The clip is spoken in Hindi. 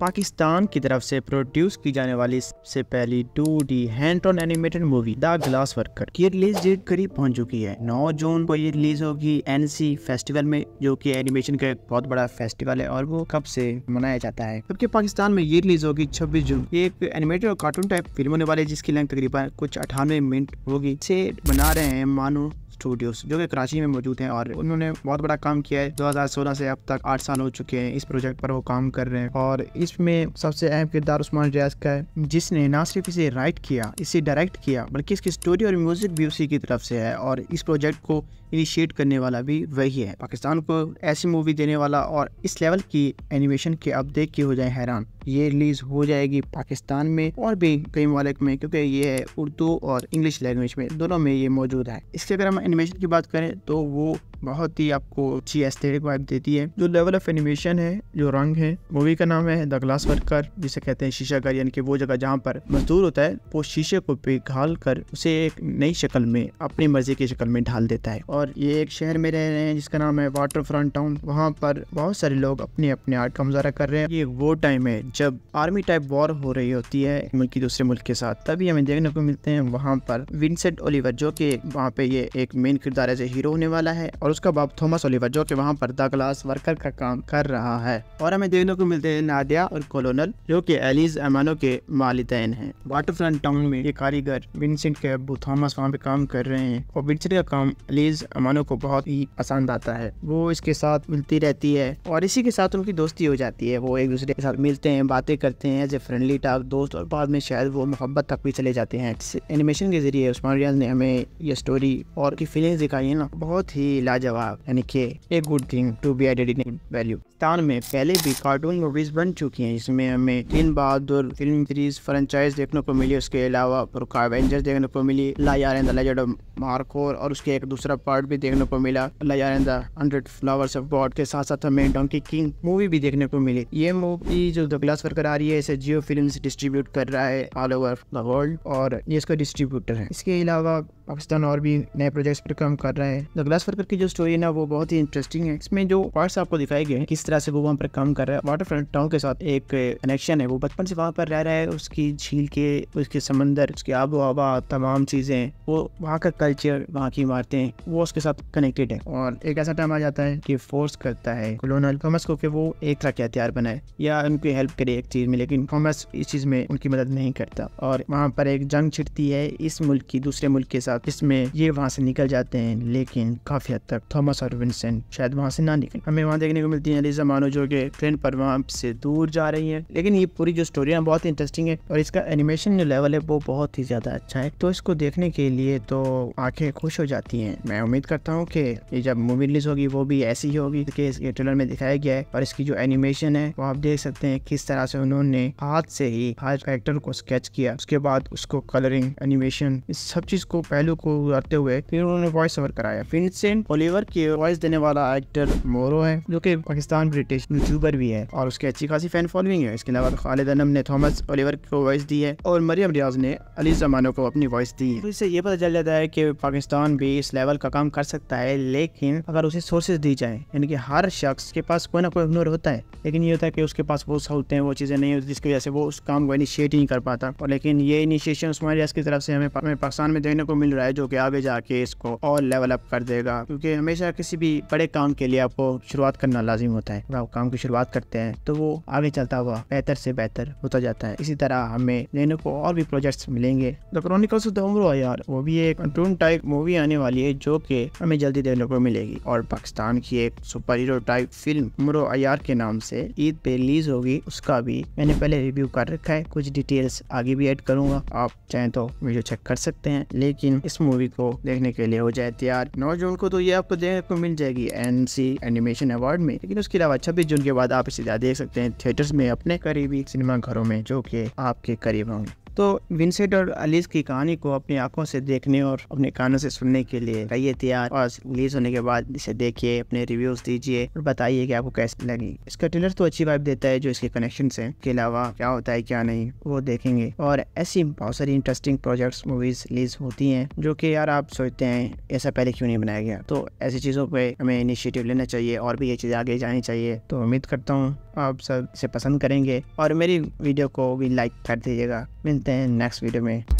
पाकिस्तान की तरफ से प्रोड्यूस की जाने वाली सबसे पहली two D hand on animated movie The Glass Worker की रिलीज डेट करीब पहुंच चुकी है 9 जून को ये रिलीज होगी एनसी फेस्टिवल में जो कि एनिमेशन का एक बहुत बड़ा फेस्टिवल है और वो कब से मनाया जाता है जबकि पाकिस्तान में ये रिलीज होगी छब्बीस जून ये एक एनिमेटेड और कार्टून टाइप फिल्म होने वाली है जिसकी लेंथ तकरीबन कुछ अठानवे मिनट होगी इसे बना रहे हैं मानो स्टूडियोज जो कि कराची में मौजूद हैं और उन्होंने बहुत बड़ा काम किया है 2016 से अब तक आठ साल हो चुके हैं इस प्रोजेक्ट पर वो काम कर रहे हैं और इसमें सबसे अहम किरदार उस्मान रियाज का है जिसने ना सिर्फ इसे राइट किया इसे डायरेक्ट किया बल्कि इसकी स्टोरी और म्यूजिक भी उसी की तरफ से है और इस प्रोजेक्ट को इनिशिएट करने वाला भी वही है पाकिस्तान को ऐसी मूवी देने वाला और इस लेवल की एनिमेशन के आप देख के हो जाए हैरान ये रिलीज हो जाएगी पाकिस्तान में और भी कई ममालिक में क्योंकि ये है उर्दू और इंग्लिश लैंग्वेज में दोनों में ये मौजूद है इसके अगर हम एनिमेशन की बात करें तो वो बहुत ही आपको अच्छी एस्थेटिक वाइब देती है जो लेवल ऑफ एनिमेशन है जो रंग है मूवी का नाम है द ग्लास वर्कर जिसे कहते हैं शीशा घर यानी कि वो जगह जहाँ पर मजदूर होता है वो शीशे को पिघाल कर उसे एक नई शक्ल में अपनी मर्जी की शक्ल में ढाल देता है और ये एक शहर में रह रहे हैं जिसका नाम है वाटर फ्रंट टाउन वहाँ पर बहुत सारे लोग अपने अपने आर्ट का मुजहरा कर रहे हैं ये वो टाइम है जब आर्मी टाइप वॉर हो रही होती है मुल्क दूसरे मुल्क के साथ तभी हमें देखने को मिलते हैं वहाँ पर विंसेंट ओलिवर जो कि वहाँ पे ये एक मेन किरदार एज ए हीरो होने वाला है और और उसका बाप थॉमस ओलिवर जो कि वहाँ पर द क्लास वर्कर का काम कर रहा है और हमें देखने को मिलते हैं नादिया और कॉलोनल जो कि एलिज एमानो के वालदेन हैं वाटरफ्रंट टाउन में ये कारीगर विंसेंट के अबू थॉमस वहाँ पे काम कर रहे हैं और विंसेंट का काम एलिज एमानो को बहुत ही पसंद आता है वो इसके साथ मिलती रहती है और इसी के साथ उनकी दोस्ती हो जाती है वो एक दूसरे के साथ मिलते हैं बातें करते हैं एज ए फ्रेंडली टाक दोस्त और बाद में शायद वो मोहब्बत तक भी चले जाते हैं एनिमेशन के जरिए उस्मान रियाज ने हमें ये स्टोरी और की फीलिंग्स दिखाई है ना बहुत ही लाज लाजवाब यानी के a good thing to be added in value Pakistan में पहले भी कार्टून मूवीज बन चुकी हैं जिसमें हमें तीन बहादुर फिल्म सीरीज फ्रेंचाइज देखने को मिली उसके अलावा एवेंजर्स देखने को मिली लायारेंदा मार्कोर और उसके एक दूसरा पार्ट भी देखने को मिला लायारेंदा हंड्रेड फ्लावर्स ऑफ गॉड के साथ साथ हमें डोंकी किंग मूवी भी देखने को मिली ये मूवी जो दगलास पर करा रही है इसे जियो फिल्म डिस्ट्रीब्यूट कर रहा है ऑल ओवर द वर्ल्ड और ये इसका डिस्ट्रीब्यूटर है इसके अलावा पाकिस्तान और भी नए प्रोजेक्ट्स पर काम कर रहा है द ग्लास वर्कर की जो स्टोरी है ना वो बहुत ही इंटरेस्टिंग है इसमें जो पार्ट्स आपको दिखाए गए हैं किस तरह से वो वहाँ पर काम कर रहा है वाटर फ्रंट टाउन के साथ एक कनेक्शन है वो बचपन से वहाँ पर रह रहा है उसकी झील के उसके समंदर उसकी आबो हवा तमाम चीज़ें वो वहाँ का कल्चर वहाँ की इमारतें वो उसके साथ कनेक्टेड है और एक ऐसा टाइम आ जाता है कि फोर्स करता है कोलोनल थॉमस को कि वो एक तरह के हथियार बनाए या उनकी हेल्प करे एक चीज़ में लेकिन थॉमस इस चीज़ में उनकी मदद नहीं करता और वहाँ पर एक जंग छिड़ती है इस मुल्क की दूसरे मुल्क के साथ इसमें ये वहाँ से निकल जाते हैं लेकिन काफी हद तक थॉमस और विंसेंट शायद वहाँ से ना निकले हमें वहाँ देखने को मिलती है एलिजा मानो जो कि ट्रेन पर वहाँ से दूर जा रही है लेकिन ये पूरी जो स्टोरी है बहुत इंटरेस्टिंग है और इसका एनिमेशन जो लेवल है वो बहुत ही ज्यादा अच्छा है तो इसको देखने के लिए तो आंखें खुश हो जाती है मैं उम्मीद करता हूँ कि ये जब मूवी रिलीज होगी वो भी ऐसी ही होगी कि इसके ट्रेलर में दिखाया गया है और इसकी जो एनिमेशन है वो आप देख सकते हैं किस तरह से उन्होंने हाथ से ही हर एक्टर को स्केच किया उसके बाद उसको कलरिंग एनिमेशन इस सब चीज को पहलू पहलू को उतारते हुए फिर उन्होंने वॉइस ओवर कराया विंसेंट ओलिवर की वॉइस देने वाला एक्टर मोरो है जो की पाकिस्तान ब्रिटिश यूट्यूबर भी है और उसकी अच्छी खासी फैन फॉलोइंग है इसके अलावा खालिद अनम ने थॉमस ओलिवर को वॉइस दी है और मरियम रियाज ने अली जमानो को अपनी वॉइस दी है तो इससे ये पता चल जाता है कि पाकिस्तान भी इस लेवल का काम कर सकता है लेकिन अगर उसे सोर्सेज दी जाए यानी कि हर शख्स के पास कोई ना कोई हुनर होता है लेकिन ये होता है कि उसके पास वो सहूलतें वो चीज़ें नहीं होती जिसकी वजह से वो उस काम को इनिशिएट ही नहीं कर पाता और लेकिन ये इनिशिएशन उस्मान रियाज की तरफ से हमें पाकिस्तान में देखने को मिल जो कि आगे जाके इसको और लेवल अप कर देगा क्योंकि हमेशा किसी भी बड़े काम के लिए आपको शुरुआत करना लाजिम होता है आप काम की शुरुआत करते हैं तो वो आगे चलता हुआ बेहतर से बेहतर होता जाता है इसी तरह हमें लेने को और भी प्रोजेक्ट्स मिलेंगे द क्रॉनिकल्स ऑफ द उम्र यार वो भी एक कार्टून टाइप मूवी आने वाली है जो कि हमें जल्दी देखने को मिलेगी और पाकिस्तान की एक सुपर हीरो टाइप फिल्म उम्र अयार के नाम से ईद पे रिलीज होगी उसका भी मैंने पहले रिव्यू कर रखा है कुछ डिटेल्स आगे भी ऐड करूंगा आप चाहें तो वीडियो चेक कर सकते हैं लेकिन इस मूवी को देखने के लिए हो जाए तैयार नौ जून को तो ये आपको देखने को मिल जाएगी सी एनिमेशन अवार्ड में लेकिन उसके अलावा छब्बीस जून के बाद आप इसे देख सकते हैं थिएटर में अपने करीबी सिनेमा घरों में जो की आपके करीब होंगे तो विंसेंट और अलीस की कहानी को अपनी आंखों से देखने और अपने कानों से सुनने के लिए रहिए तैयार और रिलीज होने के बाद इसे देखिए अपने रिव्यूज दीजिए और बताइए कि आपको कैसे लगी इसका ट्रेलर तो अच्छी वाइब देता है जो इसके कनेक्शन है के अलावा क्या होता है क्या नहीं वो देखेंगे और ऐसी बहुत सारी इंटरेस्टिंग प्रोजेक्ट मूवीज रिलीज होती है जो की यार आप सोचते हैं ऐसा पहले क्यों नहीं बनाया गया तो ऐसी चीजों पर हमें इनिशिएटिव लेना चाहिए और भी ये चीज आगे जानी चाहिए तो उम्मीद करता हूँ आप सब इसे पसंद करेंगे और मेरी वीडियो को भी लाइक कर दीजिएगा मिलते हैं नेक्स्ट वीडियो में